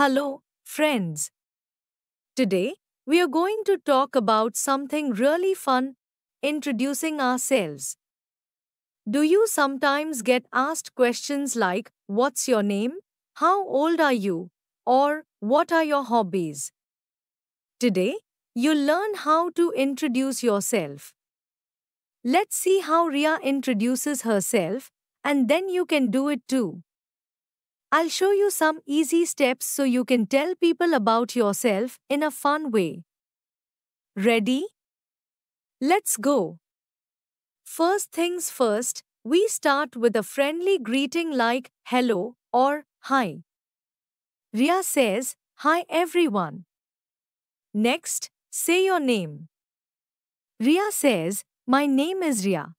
Hello, friends. Today, we are going to talk about something really fun introducing ourselves. Do you sometimes get asked questions like, What's your name? How old are you? Or, What are your hobbies? Today, you'll learn how to introduce yourself. Let's see how Ria introduces herself, and then you can do it too. I'll show you some easy steps so you can tell people about yourself in a fun way. Ready? Let's go. First things first, we start with a friendly greeting like hello or hi. Ria says, Hi everyone. Next, say your name. Ria says, My name is Ria.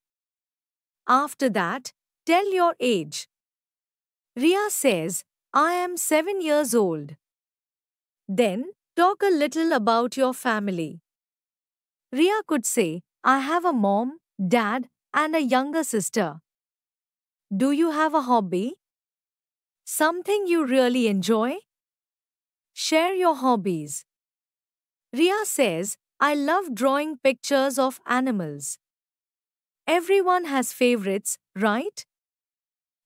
After that, tell your age. Ria says, I am seven years old. Then, talk a little about your family. Ria could say, I have a mom, dad, and a younger sister. Do you have a hobby? Something you really enjoy? Share your hobbies. Ria says, I love drawing pictures of animals. Everyone has favorites, right?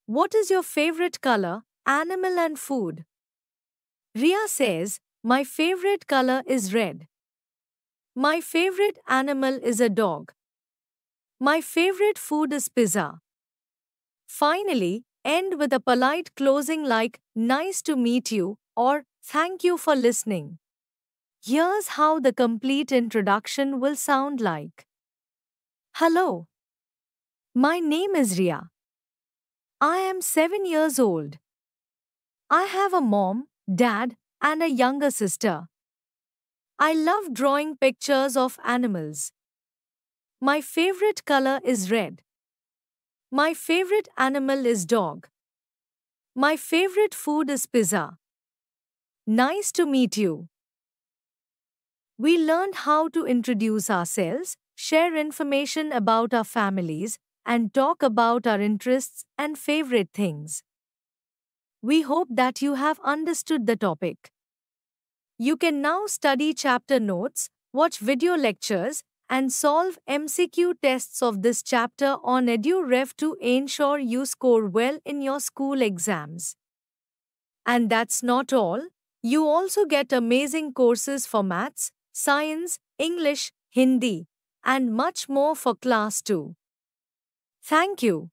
What is your favorite color, animal, and food? Ria says, My favorite color is red. My favorite animal is a dog. My favorite food is pizza. Finally, end with a polite closing like, Nice to meet you, or Thank you for listening. Here's how the complete introduction will sound like Hello. My name is Ria. I am 7 years old. I have a mom, dad, and a younger sister. I love drawing pictures of animals. My favorite color is red. My favorite animal is dog. My favorite food is pizza. Nice to meet you. We learned how to introduce ourselves, share information about our families, and talk about our interests and favorite things. We hope that you have understood the topic. You can now study chapter notes, watch video lectures, and solve MCQ tests of this chapter on EduRev to ensure you score well in your school exams. And that's not all. You also get amazing courses for maths, science, English, Hindi, and much more for class 2. Thank you.